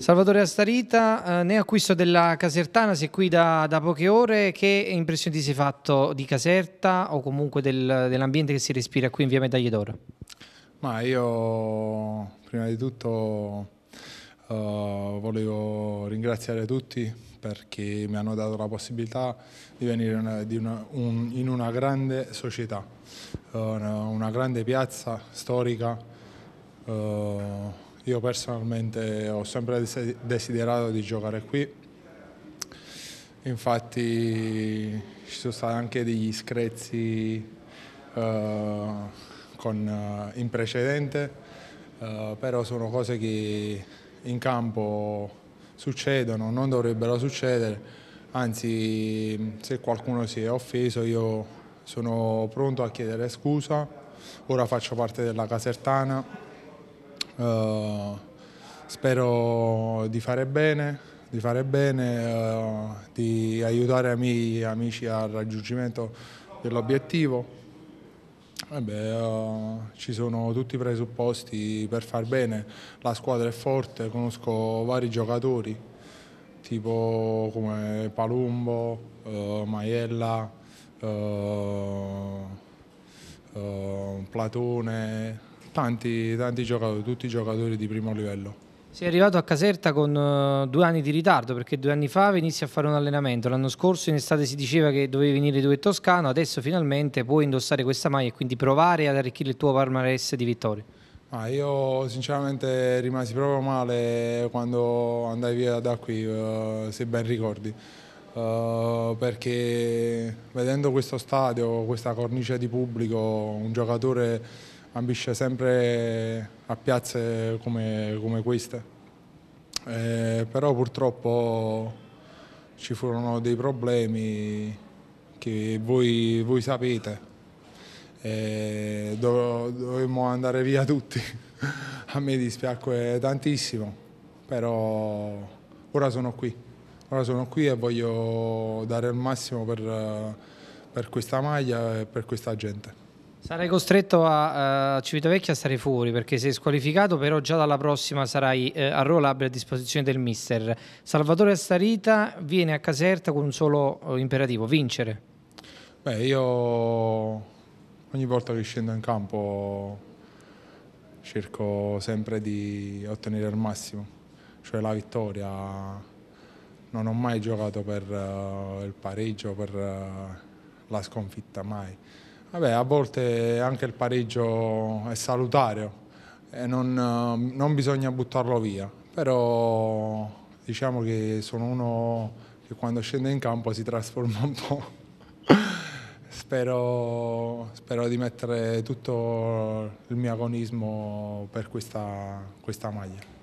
Salvatore Astarita, eh, ne acquisto della Casertana, sei qui da, da, poche ore, che impressioni ti sei fatto di Caserta o comunque del, dell'ambiente che si respira qui in via Medaglie d'Oro? Ma io prima di tutto eh, volevo ringraziare tutti perché mi hanno dato la possibilità di venire una, di una, un, in una grande società, eh, una, grande piazza storica eh, io personalmente ho sempre desiderato di giocare qui, infatti ci sono stati anche degli screzi eh, con, eh, in precedente, eh, però sono cose che in campo succedono, non dovrebbero succedere, anzi se qualcuno si è offeso io sono pronto a chiedere scusa, ora faccio parte della Casertana Uh, spero di fare bene, di, fare bene, uh, di aiutare i miei amici al raggiungimento dell'obiettivo. Uh, ci sono tutti i presupposti per far bene, la squadra è forte, conosco vari giocatori, tipo come Palumbo, Maiella, Platone, tanti, tanti giocatori, tutti giocatori di primo livello. Sei arrivato a Caserta con eh, due anni di ritardo perché due anni fa venissi a fare un allenamento, l'anno scorso in estate si diceva che dovevi venire due Toscano, adesso finalmente puoi indossare questa maglia e quindi provare ad arricchire il tuo palmarès di vittorie. Ah, io sinceramente rimasi proprio male quando andai via da qui, eh, se ben ricordi, eh, perché vedendo questo stadio, questa cornice di pubblico, un giocatore ambisce sempre a piazze come, come queste. Eh, però purtroppo ci furono dei problemi che voi, voi sapete. Eh, dove, dovemmo andare via tutti. a me dispiacque tantissimo, però ora sono qui. Ora sono qui e voglio dare il massimo per, per questa maglia e per questa gente. Sarai costretto a, eh, a Civitavecchia a stare fuori perché sei squalificato, però già dalla prossima sarai eh, arruolabile a disposizione del mister. Salvatore Astarita viene a Caserta con un solo eh, imperativo, vincere. Beh, io ogni volta che scendo in campo cerco sempre di ottenere il massimo, cioè la vittoria. Non ho mai giocato per uh, il pareggio, per uh, la sconfitta, mai. Vabbè, a volte anche il pareggio è salutario e non, non, bisogna buttarlo via, però diciamo che sono uno che quando scende in campo si trasforma un po'. spero, spero di mettere tutto il mio agonismo per questa, questa maglia.